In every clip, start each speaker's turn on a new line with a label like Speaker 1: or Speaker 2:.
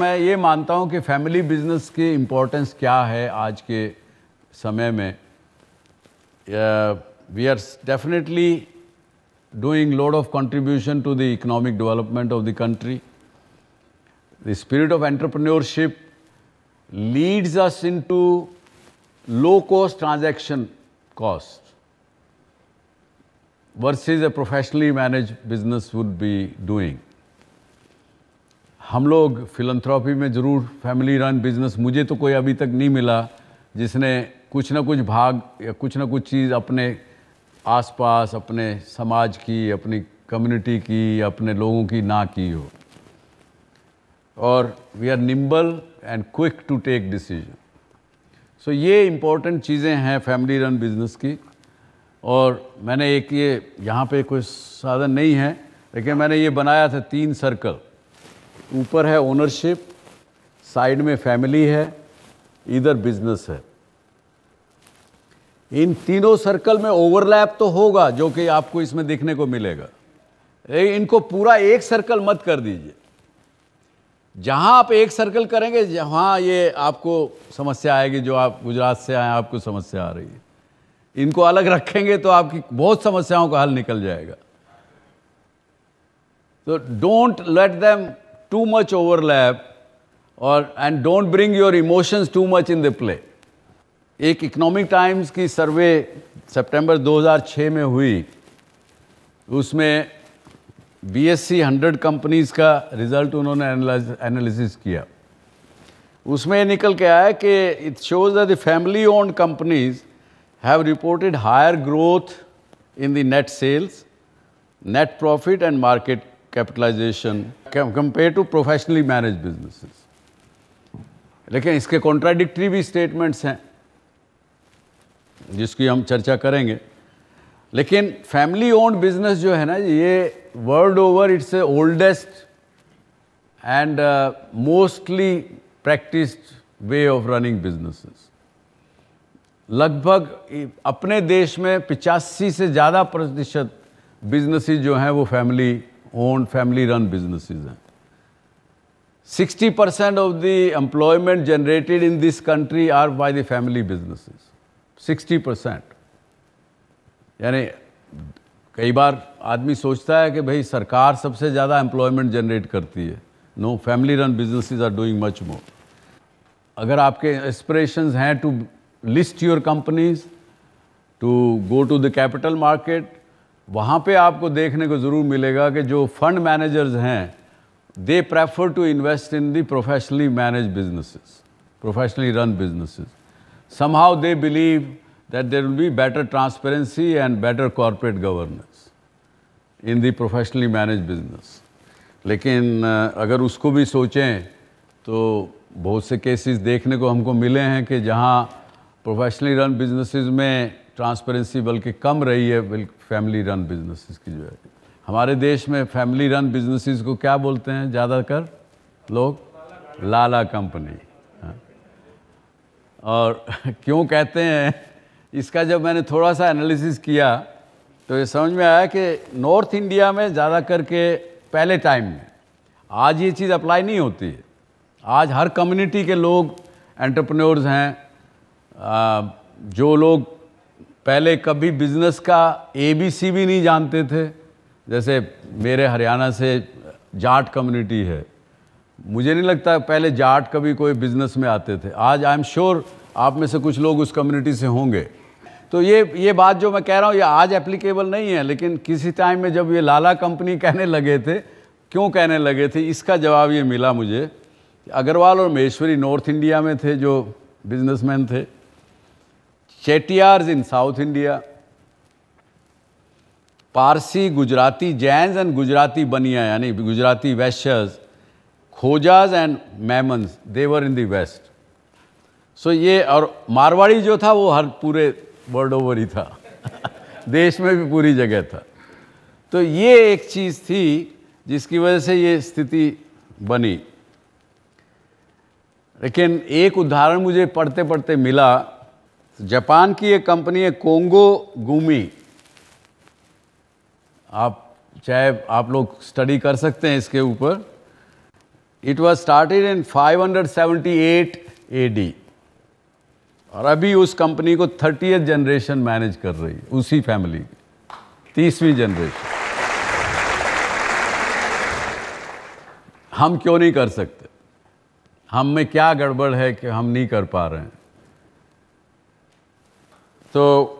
Speaker 1: मैं ये मानता हूँ कि फैमिली बिजनेस की इम्पोर्टेंस क्या है आज के समय में we are definitely doing lot of contribution to the economic development of the country the spirit of entrepreneurship leads us into low cost transaction cost versus a professionally manage business would be doing हम लोग philanthropy में ज़रूर family run business मुझे तो कोई अभी तक नहीं मिला जिसने कुछ ना कुछ भाग या कुछ ना कुछ चीज़ अपने आसपास अपने समाज की अपनी कम्युनिटी की अपने लोगों की ना की हो और we are nimble and quick to take decision so ये इम्पोर्टेंट चीज़ें हैं फैमिली रन बिजनेस की और मैंने एक ये यहाँ पे कोई साधन नहीं है लेकिन मैंने ये बनाया था तीन सर्कल ऊपर है ओनरशिप साइड में फैमिली है इधर बिजनेस है इन तीनों सर्कल में ओवरलैप तो होगा जो कि आपको इसमें देखने को मिलेगा इनको पूरा एक सर्कल मत कर दीजिए जहां आप एक सर्कल करेंगे जहां ये आपको समस्या आएगी जो आप गुजरात से आए आपको समस्या आ रही है इनको अलग रखेंगे तो आपकी बहुत समस्याओं का हल निकल जाएगा तो don't let them too much overlap और and don't bring your emotions too much in the play एक इकोनॉमिक टाइम्स की सर्वे सितंबर 2006 में हुई उसमें B S E hundred companies का रिजल्ट उन्होंने एनालिसिस किया उसमें ये निकल के आया कि it shows the family owned companies have reported higher growth in the net sales net profit and market capitalisation compare to professionally manage business लेकिन इसके कॉन्ट्राडिक्टरी भी स्टेटमेंट्स हैं जिसकी हम चर्चा करेंगे लेकिन फैमिली ओन्ड बिजनेस जो है ना ये world over it's a oldest and mostly practised way of running businesses लगभग अपने देश में पिचासी से ज़्यादा प्रतिशत बिजनेसिस जो हैं वो family own family run business हैं 60 percent of the employment generated in this country are by the family business 60 percent यानी कई बार आदमी सोचता है कि भाई सरकार सबसे ज़्यादा एम्प्लॉयमेंट जनरेट करती है no family run business are doing much more अगर आपके एस्परेशन हैं to list your companies to go to the capital market वहाँ पे आपको देखने को ज़रूर मिलेगा कि जो फंड मैनेजर्स हैं they prefer to invest in the professionally manage businesses professionally run businesses how they believe that there will be better transparency and better corporate governance in the professionally manage business लेकिन अगर उसको भी सोचें तो बहुत से cases देखने को हमको मिले हैं कि जहाँ प्रोफेशनली रन बिजनेसेस में ट्रांसपेरेंसी बल्कि कम रही है फैमिली रन बिजनेसेस की जो है हमारे देश में फैमिली रन बिजनेसेस को क्या बोलते हैं ज़्यादातर लोग लाला कंपनी हाँ। और क्यों कहते हैं इसका जब मैंने थोड़ा सा एनालिसिस किया तो ये समझ में आया कि नॉर्थ इंडिया में ज़्यादा करके पहले टाइम में आज ये चीज़ अप्लाई नहीं होती है आज हर कम्युनिटी के लोग एंटरप्रेन्योर्स हैं जो लोग पहले कभी बिजनेस का एबीसी भी नहीं जानते थे जैसे मेरे हरियाणा से जाट कम्युनिटी है मुझे नहीं लगता पहले जाट कभी कोई बिजनेस में आते थे आज आई एम श्योर आप में से कुछ लोग उस कम्युनिटी से होंगे तो ये ये बात जो मैं कह रहा हूँ ये आज एप्लीकेबल नहीं है लेकिन किसी टाइम में जब ये लाला कंपनी कहने लगे थे क्यों कहने लगे थे इसका जवाब ये मिला मुझे अग्रवाल और महेश्वरी नॉर्थ इंडिया में थे जो बिजनेसमैन थे Chetiyars in South India, Parsi, Gujarati, Jains and Gujarati Baniya, yani Gujarati Vaishyas, Khojas and Maimons, they were in the West. So ये और मारवाड़ी जो था वो हर पूरे वर्ल्ड ओवर ही था देश में भी पूरी जगह था तो ये एक चीज़ थी जिसकी वजह से ये स्थिति बनी लेकिन एक उदाहरण मुझे पढ़ते पढ़ते मिला तो जापान की एक कंपनी है कोंगो गुमी आप चाहे आप लोग स्टडी कर सकते हैं इसके ऊपर it was started in 578 AD और अभी उस कंपनी को थर्टी जनरेशन मैनेज कर रही है उसी फैमिली की तीसवीं जनरेशन हम क्यों नहीं कर सकते हम में क्या गड़बड़ है कि हम नहीं कर पा रहे हैं तो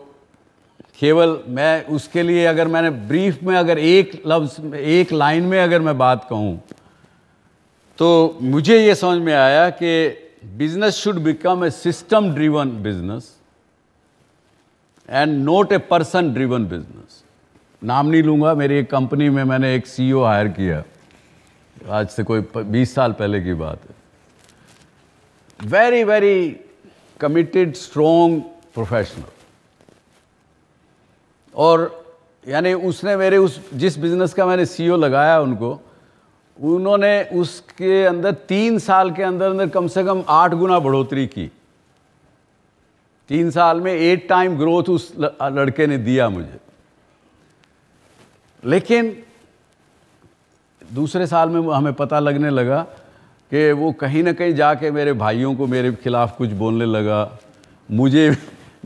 Speaker 1: केवल मैं उसके लिए अगर मैंने ब्रीफ में अगर एक लफ्ज एक लाइन में अगर मैं बात कहूँ तो मुझे ये समझ में आया कि business should become a system driven business and not a person driven business नाम नहीं लूँगा मेरी एक कंपनी में मैंने एक सीईओ e हायर किया आज से कोई बीस साल पहले की बात है very very committed strong professional और यानी उसने मेरे उस जिस बिज़नेस का मैंने सीईओ e लगाया उनको उन्होंने उसके अंदर तीन साल के अंदर अंदर कम से कम आठ गुना बढ़ोतरी की तीन साल में एट टाइम ग्रोथ उस लड़के ने दिया मुझे लेकिन दूसरे साल में हमें पता लगने लगा कि वो कहीं ना कहीं जाके मेरे भाइयों को मेरे खिलाफ़ कुछ बोलने लगा मुझे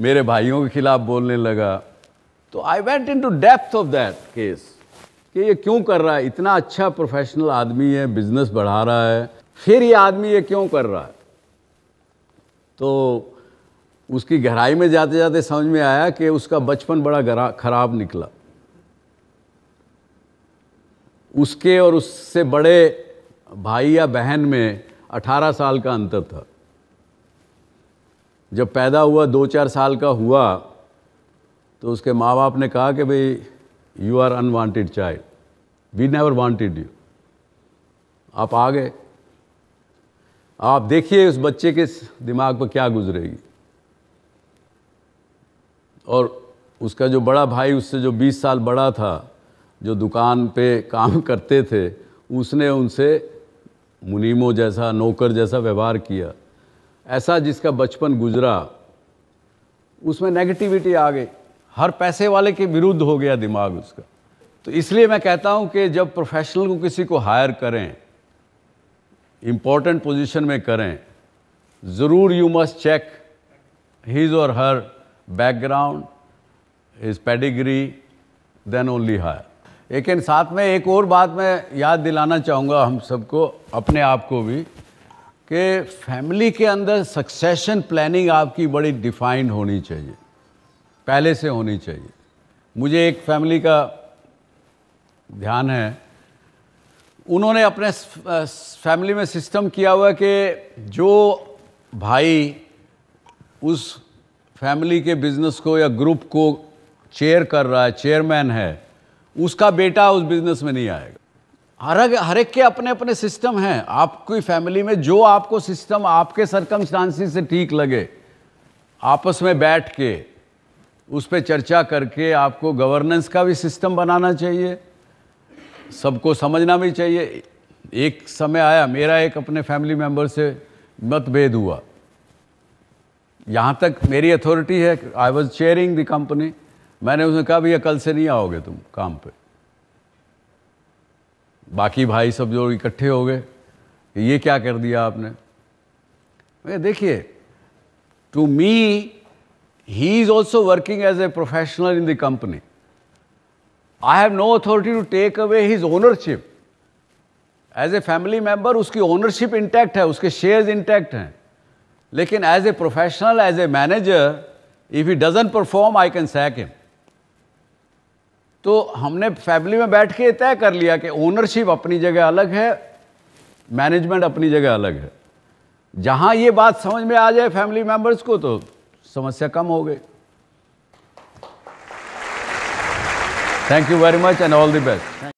Speaker 1: मेरे भाइयों के खिलाफ़ बोलने लगा तो I went into depth of that case कि ये क्यों कर रहा है इतना अच्छा प्रोफेशनल आदमी है बिजनेस बढ़ा रहा है फिर ये आदमी ये क्यों कर रहा है तो उसकी गहराई में जाते जाते समझ में आया कि उसका बचपन बड़ा खराब निकला उसके और उससे बड़े भाई या बहन में 18 साल का अंतर था जब पैदा हुआ दो चार साल का हुआ तो उसके माँ बाप ने कहा कि भाई you are unwanted child we never wanted you आप आ गए आप देखिए उस बच्चे के दिमाग पर क्या गुजरेगी और उसका जो बड़ा भाई उससे जो 20 साल बड़ा था जो दुकान पे काम करते थे उसने उनसे मुनीमों जैसा नौकर जैसा व्यवहार किया ऐसा जिसका बचपन गुजरा उसमें नेगेटिविटी आ गई हर पैसे वाले के विरुद्ध हो गया दिमाग उसका तो इसलिए मैं कहता हूं कि जब प्रोफेशनल को किसी को हायर करें इम्पोर्टेंट पोजीशन में करें ज़रूर यू मस्ट चेक हिज और her background his pedigree then only hire लेकिन साथ में एक और बात मैं याद दिलाना चाहूँगा हम सबको अपने आप को भी कि फैमिली के अंदर सक्सेशन प्लानिंग आपकी बड़ी डिफाइंड होनी चाहिए पहले से होनी चाहिए मुझे एक फैमिली का ध्यान है उन्होंने अपने फैमिली में सिस्टम किया हुआ कि जो भाई उस फैमिली के बिजनेस को या ग्रुप को चेयर कर रहा है चेयरमैन है उसका बेटा उस बिजनेस में नहीं आएगा हर हर एक के अपने अपने सिस्टम हैं आपकी फैमिली में जो आपको सिस्टम आपके सरकम से ठीक लगे आपस में बैठ के उस पर चर्चा करके आपको गवर्नेंस का भी सिस्टम बनाना चाहिए सबको समझना भी चाहिए एक समय आया मेरा एक अपने फैमिली मेंबर से मतभेद हुआ यहाँ तक मेरी अथॉरिटी है I was chairing the company मैंने उसने कहा भैया कल से नहीं आओगे तुम काम पे बाकी भाई सब जो इकट्ठे हो गए ये क्या कर दिया आपने देखिए to me He is also working as a professional in the company. I have no authority to take away his ownership. As a family member उसकी ओनरशिप इंटैक्ट है उसके शेयर्स इंटैक्ट हैं लेकिन as a professional as a manager if he doesn't perform I can sack him तो हमने family में बैठ के तय कर लिया कि ओनरशिप अपनी जगह अलग है मैनेजमेंट अपनी जगह अलग है जहाँ ये बात समझ में आ जाए फैमिली मेम्बर्स को तो समस्या कम हो गई thank you very much and all the best